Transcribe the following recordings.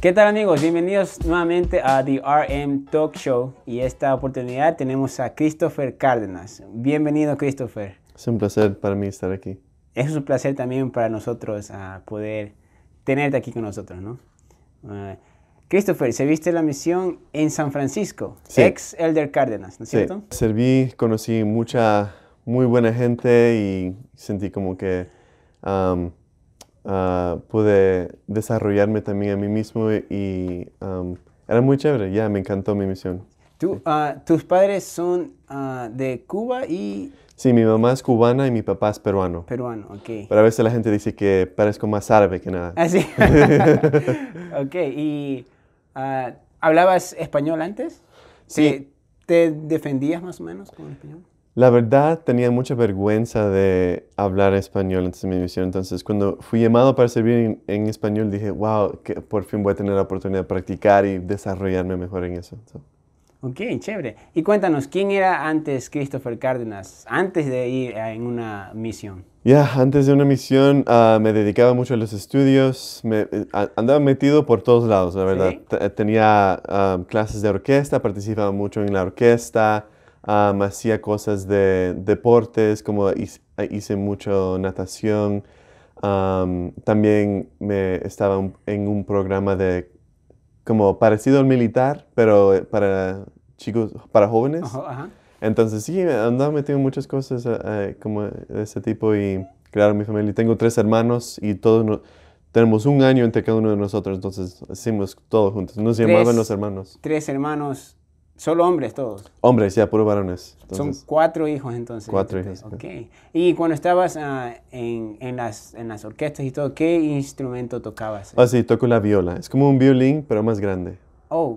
¿Qué tal amigos? Bienvenidos nuevamente a The RM Talk Show y esta oportunidad tenemos a Christopher Cárdenas. Bienvenido Christopher. Es un placer para mí estar aquí. Es un placer también para nosotros ah, poder tenerte aquí con nosotros, ¿no? Ah, Christopher, Christopher, serviste la misión en San Francisco, sí. ex Elder Cárdenas, ¿no es sí. cierto? Serví, conocí mucha, muy buena gente y sentí como que Ah, pude desarrollarme también a mí mismo y era muy chévere, ya me encantó mi misión. ¿Tú, ah, ¿Tus padres son ah, de Cuba y...? Sí, mi mamá es cubana y mi papá es peruano. Peruano, ok. Pero a veces la gente dice que parezco más árabe que nada. Ah, sí. ok, y... ¿Hablabas español antes? Sí. ¿Te, defendías más o menos con el español? La verdad, tenía mucha vergüenza de hablar español antes de mi misión. Entonces, cuando fui llamado para servir en, español, dije, wow, que por fin voy a tener la oportunidad de practicar y desarrollarme mejor en eso. Ok, chévere. Y cuéntanos, ¿quién era antes Christopher Cárdenas, antes de ir en una misión? Ya, antes de una misión ah, me dedicaba mucho a los estudios, me, eh, andaba metido por todos lados, la verdad. Tenía ah, clases de orquesta, participaba mucho en la orquesta, hacía cosas de deportes, como hice, mucho natación. también me estaba en un programa de como parecido al militar, pero eh, para chicos, para jóvenes. Entonces sí, andaba metido en muchas cosas eh, eh, como de ese tipo y crearon mi familia. Tengo tres hermanos y todos tenemos un año entre cada uno de nosotros, entonces hacemos todo juntos. Nos llamaban los hermanos. Tres hermanos Solo hombres todos. Hombres, ya, puros varones. Son cuatro hijos entonces. Cuatro hijos. Ok. Y cuando estabas ah, en, en, las, en las orquestas y todo, ¿qué instrumento tocabas? Ah, sí, toco la viola. Es como un violín, pero más grande. Oh.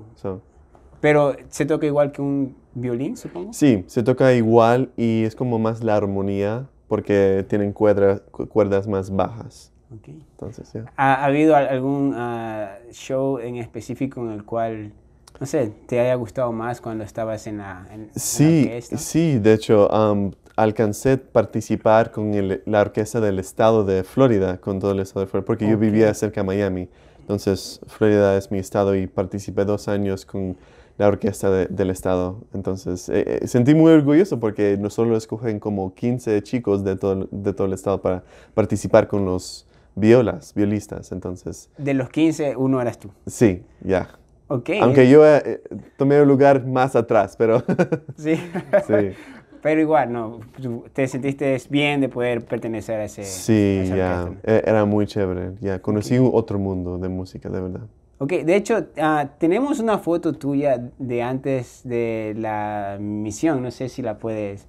Pero se toca igual que un violín, supongo. Sí, se toca igual y es como más la armonía porque tienen cuerdas más bajas. Ok. Entonces, ya ¿Ha, habido algún ah, show en específico en el cual no sé, te haya gustado más cuando estabas en la, en, sí, Sí, de hecho, um, alcancé participar con la orquesta del estado de Florida, con todo el estado de Florida, porque yo vivía cerca de Miami. Entonces, Florida es mi estado y participé dos años con la orquesta del estado. Entonces, eh, eh, sentí muy orgulloso porque no solo escogen como 15 chicos de todo, de todo el estado para participar con los violas, violistas. Entonces, de los 15, uno eras tú. Sí, ya. Aunque yo eh, tomé un lugar más atrás, pero... sí. Pero igual, no, te sentiste bien de poder pertenecer a ese... Sí, ya, e, era muy chévere, ya, conocí otro mundo de música, de verdad. Ok, de hecho, ah, tenemos una foto tuya de antes de la misión, no sé si la puedes...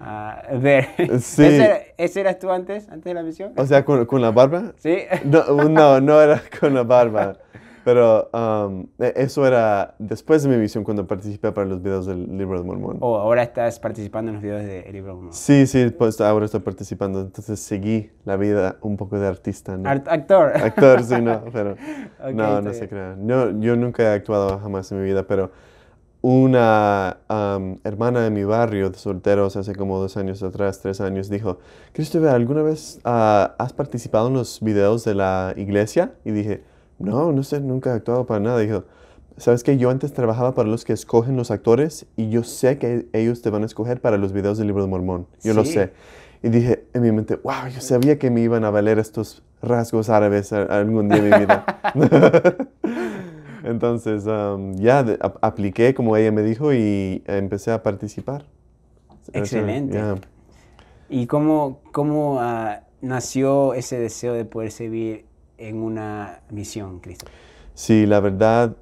Ah, ver, sí. ¿Ese, era, eras tú antes, antes de la misión? O sea, ¿con, la barba? Sí. No, no, no era con la barba. Pero um, e, eso era después de mi visión cuando participé para los videos del Libro de Mormón. ¿O oh, ahora estás participando en los videos del Libro de Mormón? Sí, sí, pues ahora estoy participando. Entonces seguí la vida un poco de artista. actor. Actor, sí, no, pero no, no se crean. yo nunca he actuado jamás en mi vida, pero una um, hermana de mi barrio de solteros hace como dos años atrás, tres años, dijo, Christopher, ¿alguna vez ah, has participado en los videos de la iglesia? Y dije, no, no sé, nunca he actuado para nada. Dijo, sabes que yo antes trabajaba para los que escogen los actores y yo sé que ellos te van a escoger para los videos del libro de Mormón. Yo lo sé. Y dije en mi mente, wow, yo sabía que me iban a valer estos rasgos árabes algún día de mi vida. Entonces, um, ya apliqué como ella me dijo y empecé a participar. Excelente. ¿Y cómo, cómo ah, nació ese deseo de poder servir en una misión, Cristo? Sí, la verdad,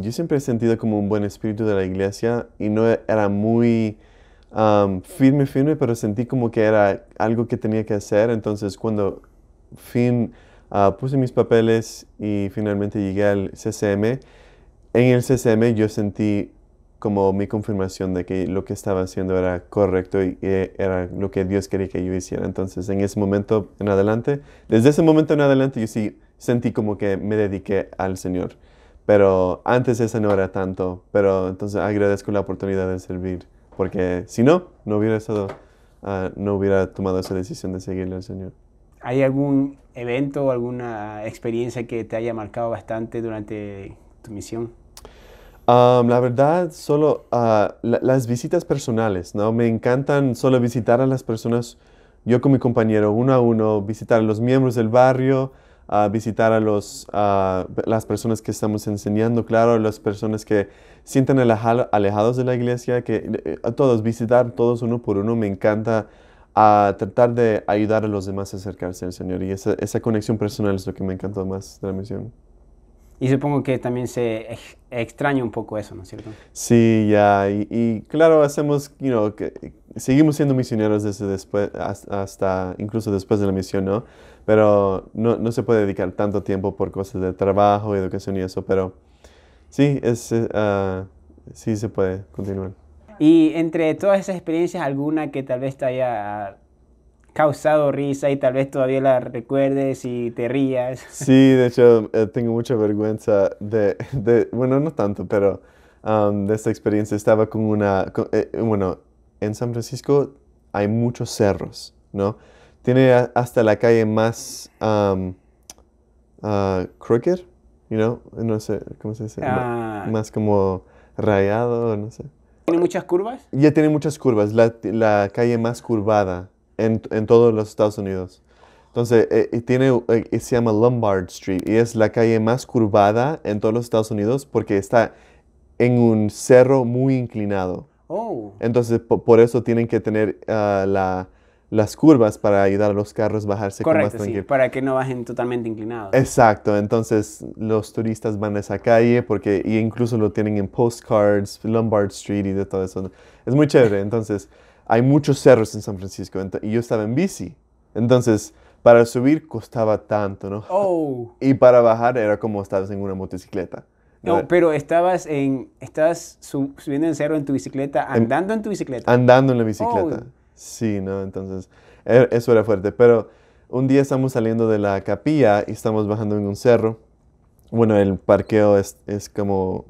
yo siempre he sentido como un buen espíritu de la iglesia y no era muy firme, firme, pero sentí como que era algo que tenía que hacer. Entonces, cuando fin ah, puse mis papeles y finalmente llegué al CCM, en el CCM yo sentí como mi confirmación de que lo que estaba haciendo era correcto y era lo que Dios quería que yo hiciera. Entonces, en ese momento en adelante, desde ese momento en adelante, yo sí sentí como que me dediqué al Señor. Pero antes esa no era tanto. Pero entonces agradezco la oportunidad de servir, porque si no, no hubiera estado, ah, no hubiera tomado esa decisión de seguirle al Señor. ¿Hay algún evento o alguna experiencia que te haya marcado bastante durante tu misión? la verdad, solo ah, las visitas personales, ¿no? Me encantan solo visitar a las personas, yo con mi compañero, uno a uno, visitar a los miembros del barrio, a ah, visitar a los, ah, las personas que estamos enseñando, claro, las personas que sienten alejados de la iglesia, que eh, eh, a todos, visitar todos uno por uno, me encanta tratar de ayudar a los demás a acercarse al Señor y esa, esa conexión personal es lo que me encantó más de la misión. Y supongo que también se extraña un poco eso, ¿no es cierto? Sí, ya, y, claro, hacemos, you que, seguimos siendo misioneros desde después, hasta, incluso después de la misión, ¿no? Pero no, no, se puede dedicar tanto tiempo por cosas de trabajo, educación y eso, pero sí, es, eh, ah, sí se puede continuar. Y entre todas esas experiencias, ¿alguna que tal vez te haya causado risa y tal vez todavía la recuerdes y te rías. Sí, de hecho, eh, tengo mucha vergüenza de, de, bueno, no tanto, pero um, de esta experiencia estaba con una, eh, bueno, en San Francisco hay muchos cerros, ¿no? Tiene hasta la calle más um, ah, crooked, you no sé, ¿cómo se dice? Ah. Más como rayado, no sé. ¿Tiene muchas curvas? Ya tiene muchas curvas, la, la calle más curvada en, en todos los Estados Unidos. Entonces, eh, tiene, eh, se llama Lombard Street y es la calle más curvada en todos los Estados Unidos porque está en un cerro muy inclinado. Oh. Entonces, por eso tienen que tener ah, las curvas para ayudar a los carros a bajarse Correcto, con más sí, para que no bajen totalmente inclinados. Exacto, entonces los turistas van a esa calle porque incluso lo tienen en postcards, Lombard Street y de todo eso. Es muy chévere, entonces hay muchos cerros en San Francisco y yo estaba en bici. Entonces, para subir costaba tanto, ¿no? Oh. Y para bajar era como estabas en una motocicleta. No, pero estabas en estabas subiendo en cerro en tu bicicleta, andando en, tu bicicleta. Andando en la oh. bicicleta. Sí, no, entonces e-, eso era fuerte, pero un día estamos saliendo de la capilla y estamos bajando en un cerro. Bueno, el parqueo es, como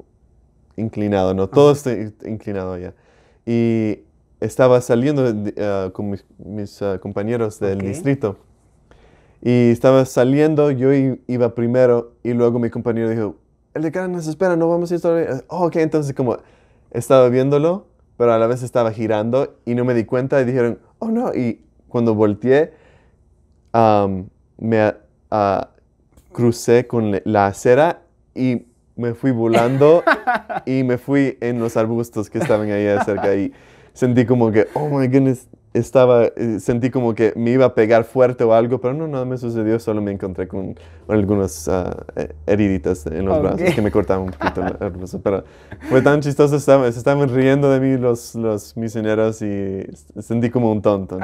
inclinado, ¿no? Todo está inclinado allá. Y estaba saliendo ah, con mis, ah, compañeros del distrito. Y estaba saliendo, yo iba primero y luego mi compañero dijo, el de cara nos espera, no vamos a ir todavía. Ah, ok, entonces como estaba viéndolo, pero a la vez estaba girando y no me di cuenta y dijeron, oh no. Y cuando volteé, me crucé con la acera y me fui volando y me fui en los arbustos que estaban ahí cerca. Y, sentí como que, oh my goodness, estaba, eh, sentí como que me iba a pegar fuerte o algo, pero no, nada me sucedió, solo me encontré con, algunas ah, eh, heriditas en los brazos que me cortaban un poquito pero fue tan chistoso, estaban, se estaban riendo de mí los, los misioneros y sentí como un tonto,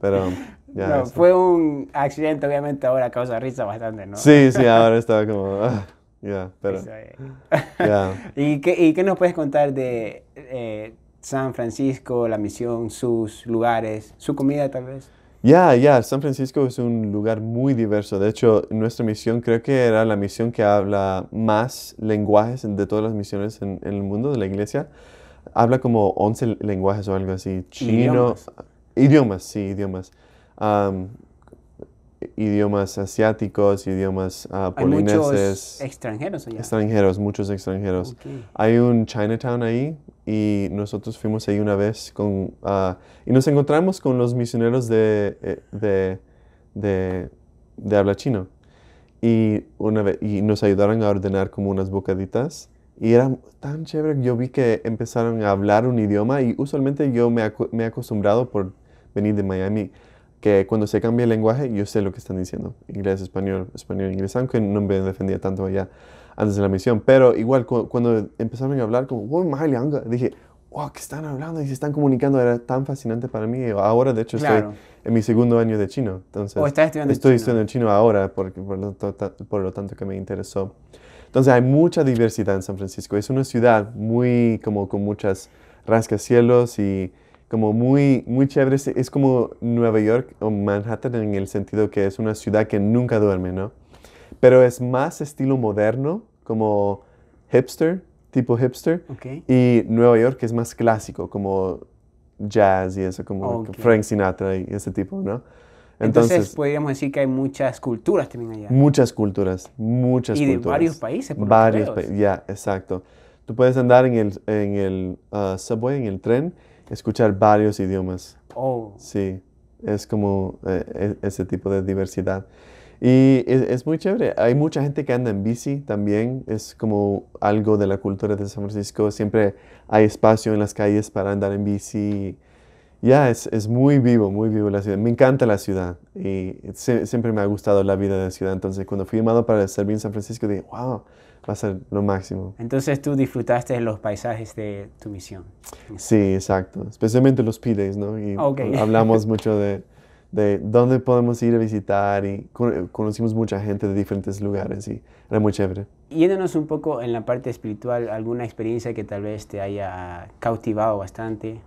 pero, ya, fue un accidente, obviamente ahora causa risa bastante, ¿no? Sí, sí, ahora estaba como... Ah, ya, pero... ya ¿Y, qué, ¿Y qué nos puedes contar de eh, San Francisco, la misión, sus lugares, su comida tal vez. Ya, ya, San Francisco es un lugar muy diverso. De hecho, nuestra misión creo que era la misión que habla más lenguajes de todas las misiones en, el mundo de la iglesia. Habla como 11 lenguajes o algo así. Chino. Idiomas, ah, sí, idiomas idiomas asiáticos, idiomas polineses. Ah, Hay muchos extranjeros allá. Extranjeros, muchos extranjeros. Hay un Chinatown ahí y nosotros fuimos ahí una vez con, ah, y nos encontramos con los misioneros de, eh, de, de, habla chino. Y, una vez, y nos ayudaron a ordenar como unas bocaditas. Y era tan chévere que yo vi que empezaron a hablar un idioma y usualmente yo me, me he acostumbrado por venir de Miami que cuando se cambia el lenguaje yo sé lo que están diciendo, inglés, español, español, inglés, aunque no me defendía tanto allá antes de la misión, pero igual cuando empezaron a hablar como, wow, dije, wow, ¿qué están hablando? Y se están comunicando, era tan fascinante para mí, ahora de hecho estoy en mi segundo año de chino, entonces o estudiando estoy estudiando chino ahora porque, por, lo, por lo tanto que me interesó. Entonces hay mucha diversidad en San Francisco, es una ciudad muy como con muchas rascacielos y como muy, muy chévere. Es como Nueva York o Manhattan en el sentido que es una ciudad que nunca duerme, ¿no? Pero es más estilo moderno, como hipster, tipo hipster. Y Nueva York es más clásico, como jazz y eso, como Frank Sinatra y ese tipo, ¿no? Entonces, podríamos decir que hay muchas culturas también allá. Muchas culturas, muchas culturas. Y de varios países, por Varios países, ya, exacto. Tú puedes andar en el, en el ah, subway, en el tren, escuchar varios idiomas. Oh. Sí, es como eh, e, ese tipo de diversidad. Y e, es, muy chévere. Hay mucha gente que anda en bici también. Es como algo de la cultura de San Francisco. Siempre hay espacio en las calles para andar en bici. Ya, es, muy vivo, muy vivo la ciudad. Me encanta la ciudad y siempre me ha gustado la vida de la ciudad. Entonces, cuando fui llamado para servir en San Francisco, dije, wow, va a ser lo máximo. Entonces tú disfrutaste de los paisajes de tu misión. Sí, exacto. Especialmente los pides, ¿no? Y hablamos mucho de, de, dónde podemos ir a visitar y conocimos mucha gente de diferentes lugares y era muy chévere. Yéndonos un poco en la parte espiritual, alguna experiencia que tal vez te haya cautivado bastante.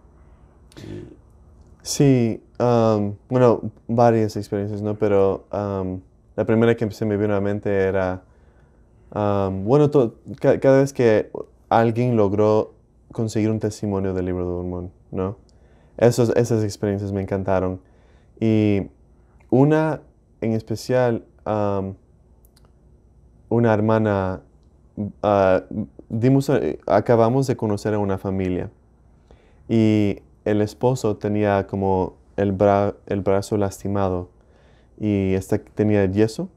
Sí, um, bueno, varias experiencias, ¿no? Pero um, la primera que se me vino a la mente era bueno, cada vez que alguien logró conseguir un testimonio del libro de Mormón, ¿no? esas experiencias me encantaron. Y una en especial, una hermana, ah, dimos, eh, acabamos de conocer a una familia y el esposo tenía como el, bra, el brazo lastimado y este tenía yeso.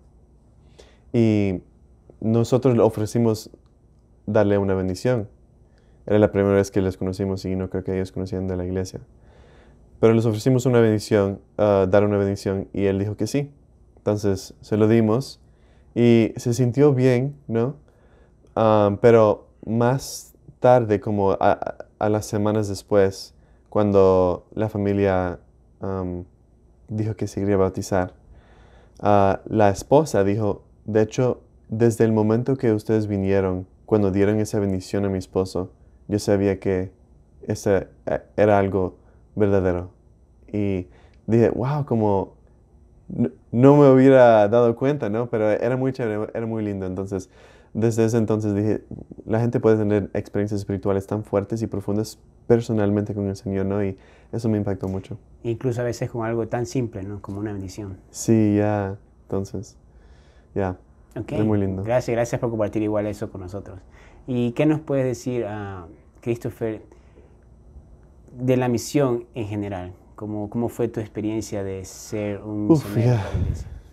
Y nosotros le ofrecimos darle una bendición. Era la primera vez que les conocimos y no creo que ellos conocían de la iglesia. Pero les ofrecimos una bendición, ah, dar una bendición, y él dijo que sí. Entonces se lo dimos y se sintió bien, ¿no? Ah, pero más tarde, como a, las semanas después, cuando la familia dijo que se iría a bautizar, ah, la esposa dijo, de hecho, desde el momento que ustedes vinieron, cuando dieron esa bendición a mi esposo, yo sabía que ese eh, era algo verdadero. Y dije, wow, como no, me hubiera dado cuenta, ¿no? Pero era muy chévere, era muy lindo. Entonces, desde ese entonces dije, la gente puede tener experiencias espirituales tan fuertes y profundas personalmente con el Señor, ¿no? Y eso me impactó mucho. Incluso a veces con algo tan simple, ¿no? Como una bendición. Sí, ya. Entonces, ya muy lindo. Gracias, gracias por compartir igual eso con nosotros. ¿Y qué nos puedes decir, Christopher, de la misión en general? ¿Cómo, cómo fue tu experiencia de ser un Uf,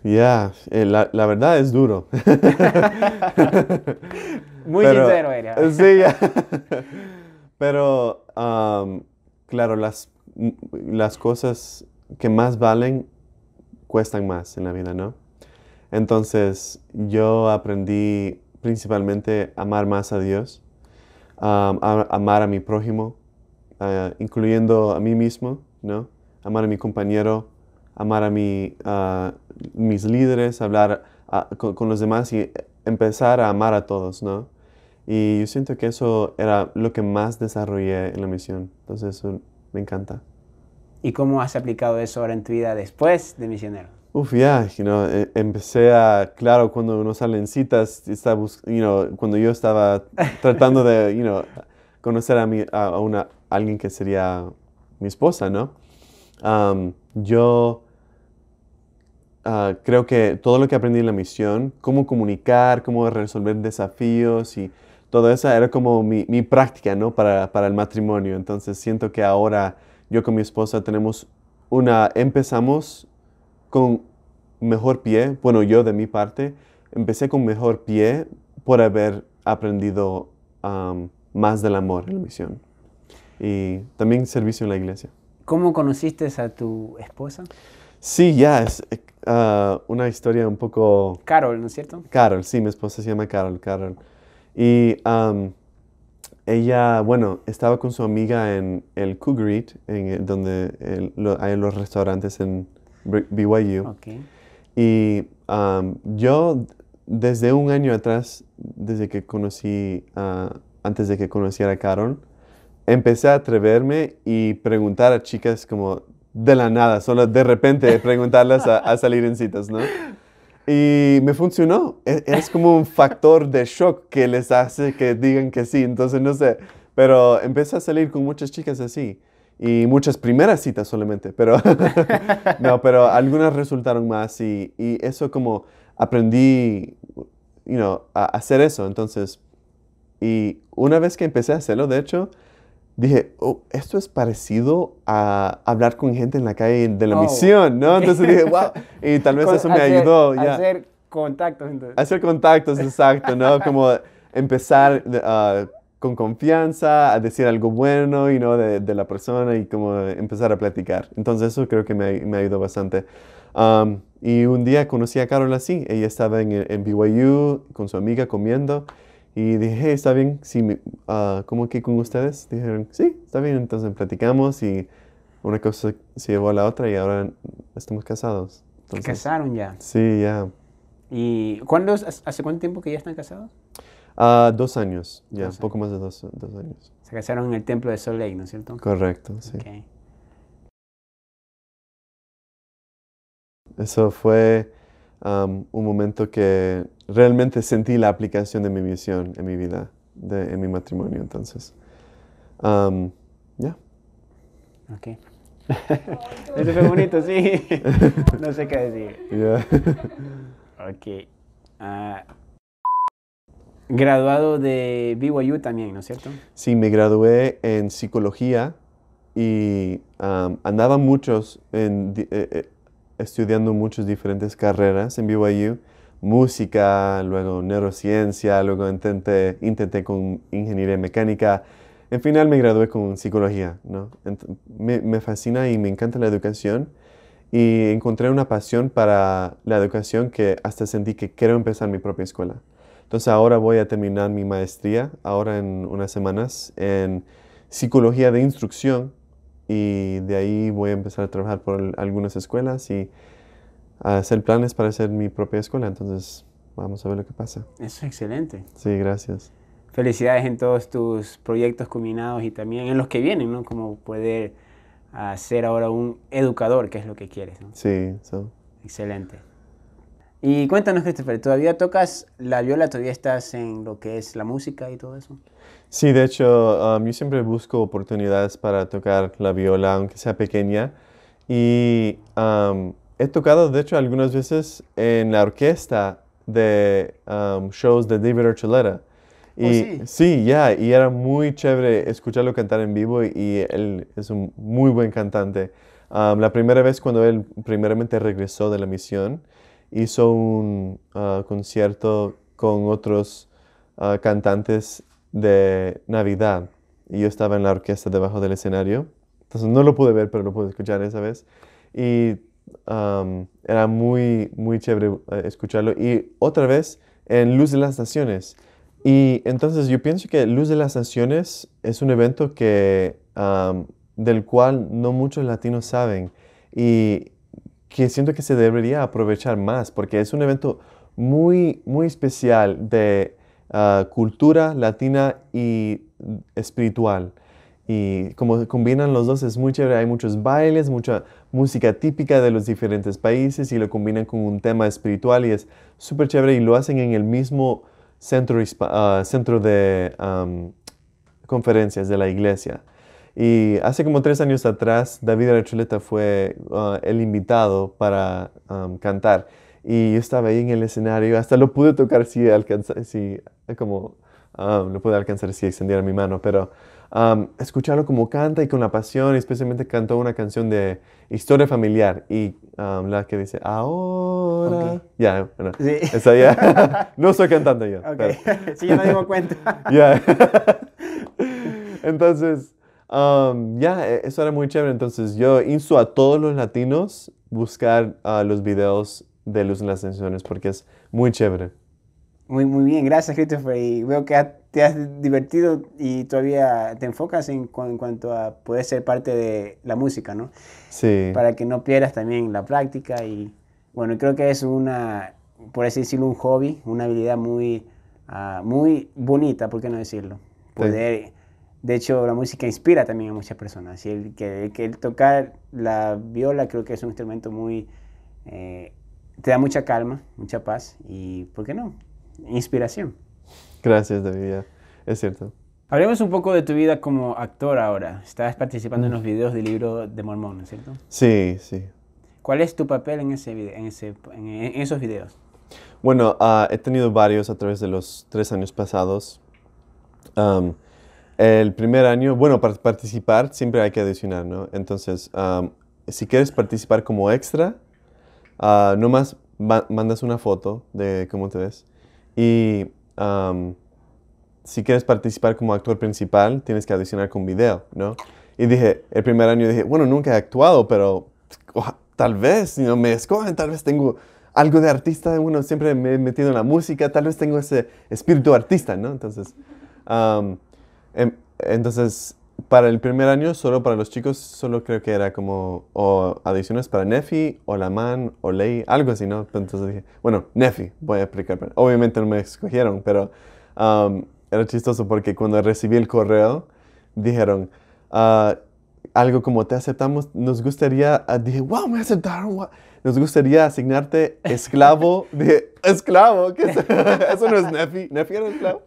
Ya, eh, la, verdad es duro. muy sincero era. sí, Pero, claro, las, las cosas que más valen cuestan más en la vida, ¿no? Entonces yo aprendí principalmente a amar más a Dios, a amar a mi prójimo, incluyendo a mí mismo, ¿no? Amar a mi compañero, amar a mis líderes, hablar con, los demás y empezar a amar a todos, ¿no? Y yo siento que eso era lo que más desarrollé en la misión. Entonces eso me encanta. ¿Y cómo has aplicado eso ahora en tu vida después de misionero? Uf, ya, e, empecé a, claro, cuando uno sale en citas, está cuando yo estaba tratando de, conocer a, a una, alguien que sería mi esposa, ¿no? yo ah, creo que todo lo que aprendí en la misión, cómo comunicar, cómo resolver desafíos y todo eso era como mi, mi práctica, ¿no? Para, para el matrimonio. Entonces siento que ahora yo con mi esposa tenemos una, empezamos con mejor pie, bueno, yo de mi parte, empecé con mejor pie por haber aprendido más del amor en la misión y también servicio en la iglesia. ¿Cómo conociste a tu esposa? Sí, ya es eh, ah, una historia un poco... Carol, ¿no es cierto? Carol, sí, mi esposa se llama Carol, Carol. Y ella, bueno, estaba con su amiga en el Cougarit, en, donde hay los restaurantes en BYU. Y yo desde un año atrás, desde que conocí, antes de que conociera a Karen, empecé a atreverme y preguntar a chicas como de la nada, solo de repente preguntarlas a, salir en citas, ¿no? Y me funcionó. E, es, como un factor de shock que les hace que digan que sí. Entonces, no sé. Pero empecé a salir con muchas chicas así y muchas primeras citas solamente, pero no, pero algunas resultaron más y, y eso como aprendí, you know, a hacer eso. Entonces, y una vez que empecé a hacerlo, de hecho, dije, oh, esto es parecido a hablar con gente en la calle de la oh, misión, ¿no? Entonces dije, wow, y tal vez eso me ayudó. Hacer contactos, entonces. Hacer contactos, exacto, ¿no? Como empezar... Ah, con confianza, a decir algo bueno y no de, la persona y como empezar a platicar. Entonces eso creo que me, me ayudó bastante. Um, y un día conocí a Carol así, ella estaba en, BYU con su amiga comiendo y dije, ¿está bien? Ah, ¿Cómo que con ustedes? Dijeron, sí, está bien, entonces platicamos y una cosa se llevó a la otra y ahora estamos casados. Entonces, ¿Casaron ya? Sí, ya. ¿Y cuándo, hace cuánto tiempo que ya están casados? Ah, dos años, ya, un poco más de dos, años. Se casaron en el templo de Soleil, ¿no es cierto? Correcto, sí. Okay. Eso fue un momento que realmente sentí la aplicación de mi visión en mi vida, de, en mi matrimonio, entonces. ya. Ok. Eso fue bonito, sí. no sé qué decir. ya ok. Ah, Graduado de BYU también, ¿no es cierto? Sí, me gradué en psicología y andaba muchos eh, eh, estudiando muchas diferentes carreras en BYU, música, luego neurociencia, luego intenté, intenté con ingeniería mecánica. En final me gradué con psicología, ¿no? me, me fascina y me encanta la educación y encontré una pasión para la educación que hasta sentí que quiero empezar mi propia escuela. Entonces ahora voy a terminar mi maestría, ahora en unas semanas, en psicología de instrucción y de ahí voy a empezar a trabajar por algunas escuelas y a hacer planes para hacer mi propia escuela. Entonces vamos a ver lo que pasa. Eso es excelente. Sí, gracias. Felicidades en todos tus proyectos culminados y también en los que vienen, ¿no? Como poder hacer ah, ser ahora un educador, que es lo que quieres. ¿no? Sí, eso. excelente. Y cuéntanos, Christopher, ¿todavía tocas la viola? ¿Todavía estás en lo que es la música y todo eso? Sí, de hecho, um, yo siempre busco oportunidades para tocar la viola, aunque sea pequeña. Y um, he tocado, de hecho, algunas veces en la orquesta de um, shows de David Archuleta. Oh, y, sí, sí ya, y era muy chévere escucharlo cantar en vivo y él es un muy buen cantante. la primera vez cuando él primeramente regresó de la misión, hizo un ah, concierto con otros ah, cantantes de Navidad y yo estaba en la orquesta debajo del escenario. Entonces no lo pude ver, pero lo pude escuchar esa vez. Y era muy, muy chévere eh, escucharlo. Y otra vez en Luz de las Naciones. Y entonces yo pienso que Luz de las Naciones es un evento que, del cual no muchos latinos saben. Y que siento que se debería aprovechar más porque es un evento muy, muy especial de ah, cultura latina y espiritual. Y como combinan los dos es muy chévere, hay muchos bailes, mucha música típica de los diferentes países y lo combinan con un tema espiritual y es súper chévere y lo hacen en el mismo centro, ah, centro de conferencias de la iglesia. Y hace como tres años atrás, David Archuleta fue ah, el invitado para cantar. Y yo estaba ahí en el escenario, hasta lo pude tocar si, alcanza, si como, lo pude alcanzar si extendiera mi mano, pero escucharlo como canta y con la pasión, especialmente cantó una canción de historia familiar y la que dice, ahora... Ya, bueno, sí. esa ya. no soy cantando yo. Ok, sí, yo me cuenta. Ya. Entonces ya, e, eso era muy chévere. Entonces, yo insto a todos los latinos buscar ah, los videos de Luz en las Tensiones porque es muy chévere. Muy, muy bien, gracias Christopher. Y veo que te has divertido y todavía te enfocas en, cuanto a poder ser parte de la música, ¿no? Sí. Para que no pierdas también la práctica y bueno, creo que es una, por así decirlo, un hobby, una habilidad muy, ah, muy bonita, ¿por qué no decirlo? Poder de hecho, la música inspira también a muchas personas. Y el que, tocar la viola creo que es un instrumento muy... Eh, te da mucha calma, mucha paz y, ¿por qué no? Inspiración. Gracias, David. Es cierto. Hablemos un poco de tu vida como actor ahora. Estás participando en mm. los videos del libro de Mormón, cierto? Sí, sí. ¿Cuál es tu papel en, ese en, esos videos? Bueno, ah, he tenido varios a través de los tres años pasados. El primer año, bueno, para participar siempre hay que adicionar, ¿no? Entonces, si quieres participar como extra, ah, nomás mandas una foto de cómo te ves. Y si quieres participar como actor principal, tienes que adicionar con video, ¿no? Y dije, el primer año dije, bueno, nunca he actuado, pero tal vez, si no me escogen, tal vez tengo algo de artista, bueno, siempre me he metido en la música, tal vez tengo ese espíritu artista, ¿no? Entonces, Em, entonces, para el primer año, solo para los chicos, solo creo que era como o adiciones para Nefi, o Man o Ley, algo así, ¿no? Entonces dije, bueno, Nefi, voy a aplicar. Obviamente no me escogieron, pero era chistoso porque cuando recibí el correo, dijeron, ah, algo como te aceptamos, nos gustaría, ah", dije, wow, me aceptaron, nos gustaría asignarte esclavo, dije, esclavo, ¿qué es? eso no es Nefi, Nefi era esclavo.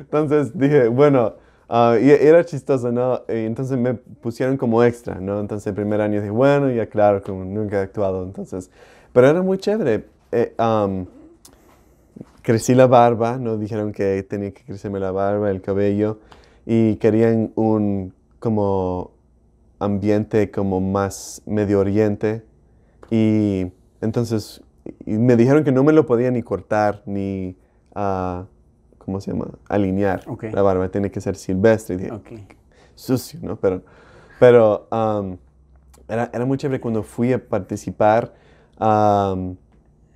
Entonces dije, bueno, Ah, y e-, era chistoso, ¿no? entonces me pusieron como extra, ¿no? Entonces el primer año dije, bueno, ya claro, como nunca he actuado, entonces... Pero era muy chévere. Eh, crecí la barba, ¿no? Dijeron que tenía que crecerme la barba, el cabello, y querían un como ambiente como más medio oriente. Y entonces me dijeron que no me lo podía ni cortar, ni... Ah, ¿cómo se llama? Alinear. La barba tiene que ser silvestre. y Sucio, ¿no? Pero, pero um, era, era, muy chévere cuando fui a participar um,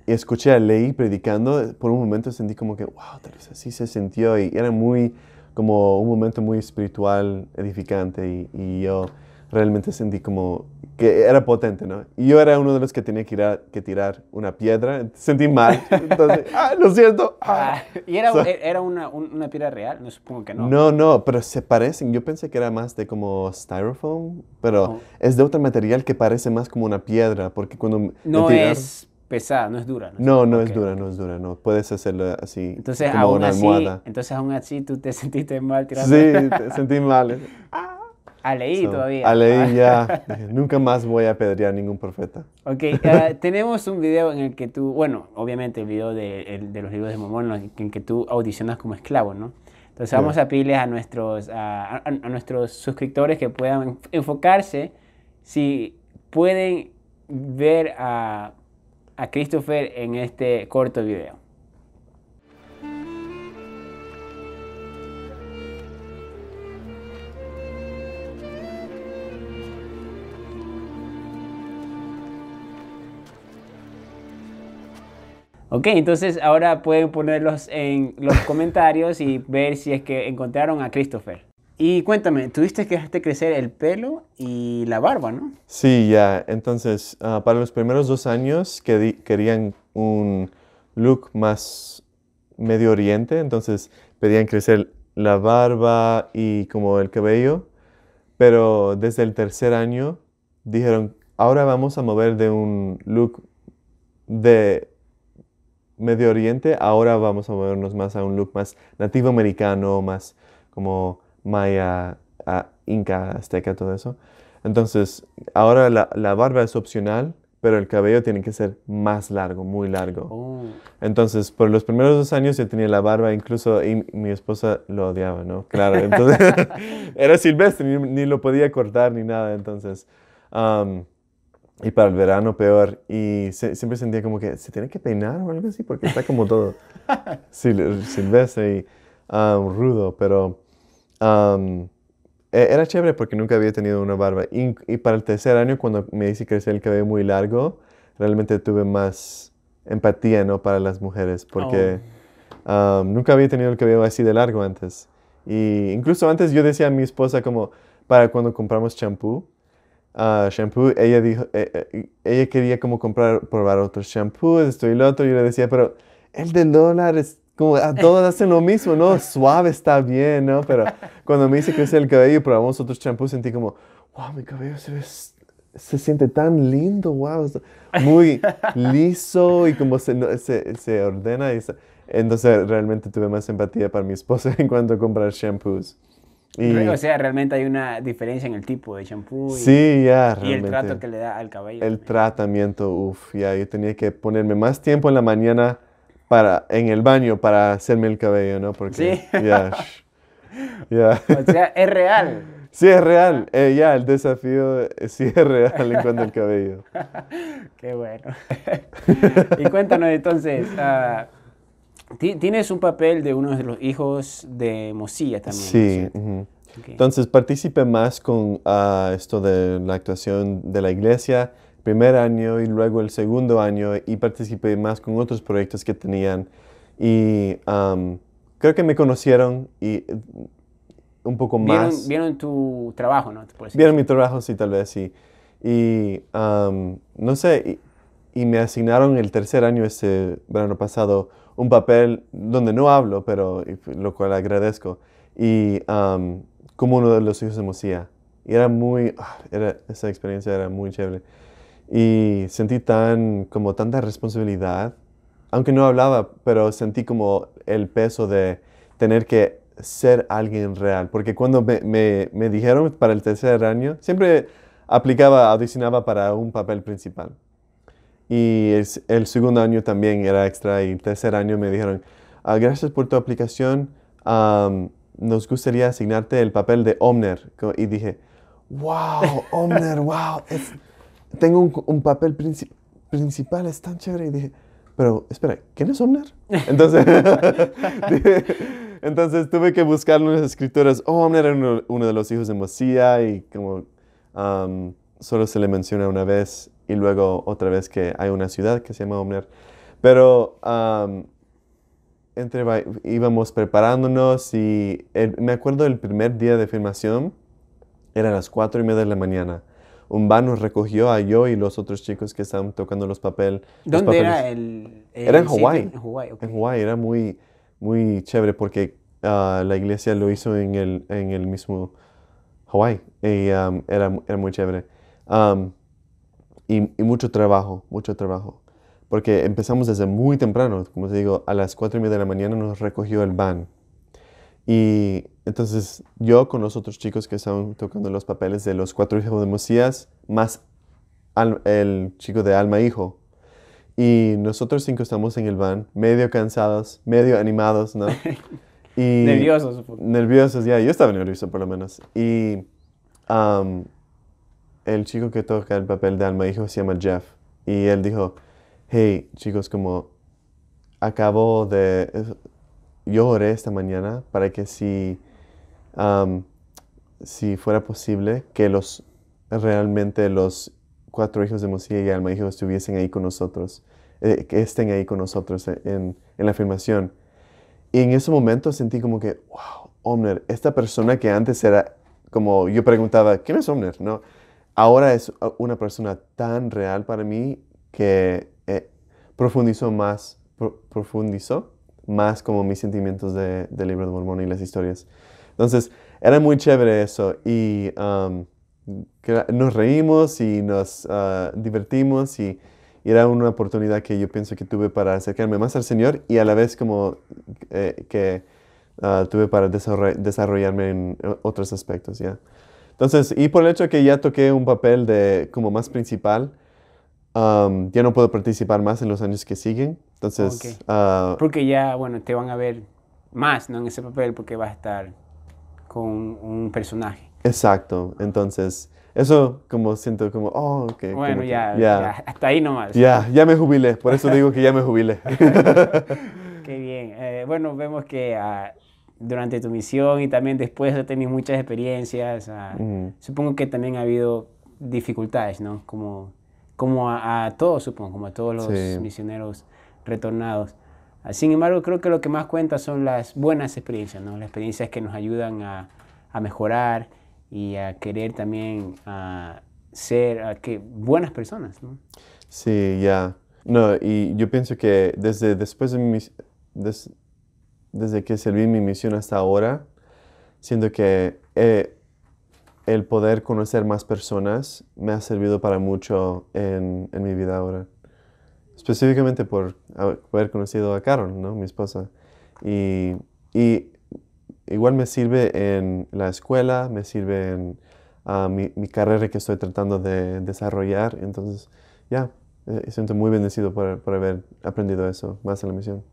y escuché a Ley predicando. Por un momento sentí como que, wow, tal vez así se sintió. Y era muy, como un momento muy espiritual, edificante. Y, y yo realmente sentí como que era potente, ¿no? Y yo era uno de los que tenía que, ir que tirar una piedra, sentí mal, entonces, ah, lo siento. Ah. ah. ¿Y era, e-, era una, una, piedra real? No supongo que no. No, no, pero se parecen, yo pensé que era más de como styrofoam, pero es de otro material que parece más como una piedra, porque cuando... No es pesada, no es dura. No, no, no es dura, no es dura, no. Puedes hacerlo así, entonces, como una almohada. Entonces aún así tú te sentiste mal tirando. Sí, te sentí mal. ah. A leí todavía. A leí ya. Nunca más voy a apedrear a ningún profeta. Ok, ah, tenemos un video en el que tú, bueno, obviamente el video de, el, de los libros de Momón en que tú audicionas como esclavo, ¿no? Entonces vamos a pedirles a nuestros, a, a, nuestros suscriptores que puedan enfocarse si pueden ver a, a Christopher en este corto video. Ok, entonces ahora pueden ponerlos en los comentarios y ver si es que encontraron a Christopher. Y cuéntame, tuviste que dejarte crecer el pelo y la barba, ¿no? Sí, ya. Entonces, ah, para los primeros dos años que querían un look más medio oriente, entonces pedían crecer la barba y como el cabello, pero desde el tercer año dijeron, ahora vamos a mover de un look de Medio Oriente, ahora vamos a movernos más a un look más nativo americano, más como maya, a ah, inca, azteca, todo eso. Entonces, ahora la, barba es opcional, pero el cabello tiene que ser más largo, muy largo. Oh. Entonces, por los primeros dos años yo tenía la barba, incluso y mi esposa lo odiaba, ¿no? Claro, entonces era silvestre, ni, lo podía cortar ni nada, entonces... Y para el verano peor. Y siempre sentía como que se tiene que peinar o algo así porque está como todo silvestre y um, rudo. Pero um, e, era chévere porque nunca había tenido una barba. Y, para el tercer año, cuando me hice crecer el cabello muy largo, realmente tuve más empatía ¿no? para las mujeres porque oh. um, nunca había tenido el cabello así de largo antes. Y incluso antes yo decía a mi esposa como para cuando compramos champú uh, shampoo, ella dijo, eh, eh, ella quería como comprar, probar otros shampoos, esto y lo otro, y yo le decía, pero el del dólar es como a ah, todos hacen lo mismo, ¿no? Suave está bien, ¿no? Pero cuando me hice crecer el cabello y probamos otros shampoos, sentí como, wow, mi cabello se se siente tan lindo, wow, muy liso y como se, se, ordena. Y entonces realmente tuve más empatía para mi esposa en cuanto a comprar shampoos o sea, realmente hay una diferencia en el tipo de champú y, el trato que le da al cabello. El tratamiento, uff, ya yo tenía que ponerme más tiempo en la mañana para, en el baño para hacerme el cabello, ¿no? Porque, sí. Ya, O sea, es real. Sí, es real. Eh, ya, el desafío eh, sí es real en cuanto al cabello. Qué bueno. y cuéntanos entonces. Ah, Tienes un papel de uno de los hijos de Mosía también. Sí. Entonces participé más con ah, esto de la actuación de la iglesia, primer año y luego el segundo año, y participé más con otros proyectos que tenían. Y creo que me conocieron y eh, un poco más. Vieron tu trabajo, ¿no? Vieron mi trabajo, sí, tal vez, sí. Y no sé, y me asignaron el tercer año ese verano pasado un papel donde no hablo, pero lo cual agradezco, y como uno de los hijos de Mosía. Y era muy, ah, era, esa experiencia era muy chévere. Y sentí tan, como tanta responsabilidad, aunque no hablaba, pero sentí como el peso de tener que ser alguien real. Porque cuando me, me, me dijeron para el tercer año, siempre aplicaba, audicionaba para un papel principal. Y el, segundo año también era extra. Y el tercer año me dijeron, ah, gracias por tu aplicación. nos gustaría asignarte el papel de Omner. Y dije, wow, Omner, wow. tengo un, papel principal, es tan chévere. Y dije, pero espera, ¿quién es Omner? Entonces, entonces tuve que buscar las escrituras. Oh, Omner era uno, de los hijos de Mosía y como solo se le menciona una vez y luego otra vez que hay una ciudad que se llama Omner. Pero entre, íbamos preparándonos y me acuerdo el primer día de filmación, era a las cuatro y media de la mañana. Un van nos recogió a yo y los otros chicos que estaban tocando los, papel, papeles. ¿Dónde era el, Era en Hawái. En Hawái, era muy, muy chévere porque ah, la iglesia lo hizo en el, en el mismo Hawái y era, era, muy chévere y, mucho trabajo, mucho trabajo. Porque empezamos desde muy temprano, como te digo, a las cuatro y media de la mañana nos recogió el van. Y entonces yo con los otros chicos que estaban tocando los papeles de los cuatro hijos de Mosías, más el chico de Alma Hijo. Y nosotros cinco estamos en el van, medio cansados, medio animados, ¿no? Y nerviosos. Nerviosos, ya. yo estaba nervioso por lo menos. Y el chico que toca el papel de Alma Hijo se llama Jeff. Y él dijo, hey, chicos, como acabo de... Yo oré esta mañana para que si, um, si fuera posible que los realmente los cuatro hijos de Mosía y Alma Hijo estuviesen ahí con nosotros, eh, que estén ahí con nosotros en, la filmación. Y en ese momento sentí como que, wow, Omner, esta persona que antes era como yo preguntaba, ¿quién es Omner? No, ahora es uh, una persona tan real para mí que eh, profundizó más, profundizó más como mis sentimientos del de libro de Mormón y las historias. Entonces, era muy chévere eso y um, nos reímos y nos uh, divertimos y, era una oportunidad que yo pienso que tuve para acercarme más al Señor y a la vez como eh, que uh, tuve para desarrollarme en eh, otros aspectos, ¿ya? Entonces, y por el hecho de que ya toqué un papel de, como más principal, um, ya no puedo participar más en los años que siguen. Entonces, ah, porque ya, bueno, te van a ver más, ¿no? En ese papel, porque vas a estar con un personaje. Exacto, entonces, eso como siento como, oh, ok. Bueno, ya, ya, hasta ahí nomás. Ya, ya me jubilé, por eso digo que ya me jubilé. Qué bien. Eh, bueno, vemos que durante tu misión y también después de tener muchas experiencias, ah, supongo que también ha habido dificultades, ¿no? Como, como a, todos, supongo, como a todos los misioneros retornados. Ah, sin embargo, creo que lo que más cuenta son las buenas experiencias, ¿no? Las experiencias que nos ayudan a, a mejorar y a querer también a ah, ser que, buenas personas, ¿no? Sí, ya. No, y yo pienso que desde después de mis desde que serví mi misión hasta ahora, siento que eh, el poder conocer más personas me ha servido para mucho en, mi vida ahora. Específicamente por haber conocido a Carol, ¿no? mi esposa. Y, igual me sirve en la escuela, me sirve en ah, mi, carrera que estoy tratando de desarrollar. Entonces, ya, eh, siento muy bendecido por, por haber aprendido eso más en la misión.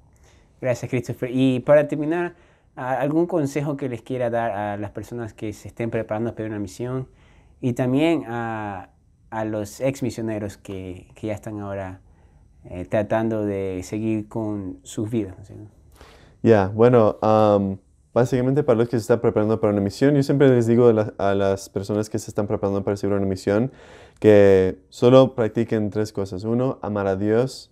Gracias, Christopher. Y para terminar, ¿algún consejo que les quiera dar a las personas que se estén preparando para una misión y también a, los ex misioneros que, ya están ahora eh, tratando de seguir con sus vidas? Ya, bueno, básicamente para los que se están preparando para una misión, yo siempre les digo a, las personas que se están preparando para seguir una misión que solo practiquen tres cosas. Uno, amar a Dios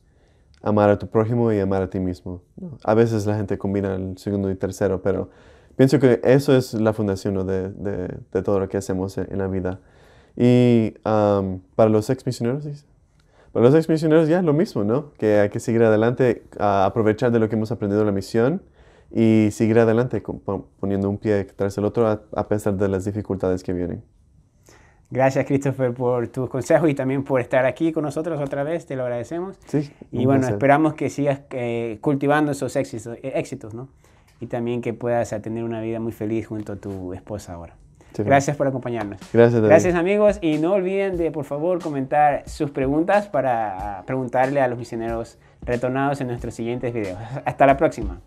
amar a tu prójimo y amar a ti mismo. A veces la gente combina el segundo y tercero, pero pienso que eso es la fundación de, todo lo que hacemos en, la vida. Y para los ex misioneros, para los ex misioneros ya es lo mismo, ¿no? Que hay que seguir adelante, aprovechar de lo que hemos aprendido en la misión y seguir adelante poniendo un pie tras el otro a pesar de las dificultades que vienen. Gracias, Christopher, por tus consejos y también por estar aquí con nosotros otra vez. Te lo agradecemos. Sí, y bueno, esperamos que sigas eh, cultivando esos éxitos, eh, éxitos, ¿no? Y también que puedas tener una vida muy feliz junto a tu esposa ahora. Gracias por acompañarnos. Gracias, Gracias, amigos. Y no olviden de, por favor, comentar sus preguntas para preguntarle a los misioneros retornados en nuestros siguientes videos. Hasta la próxima.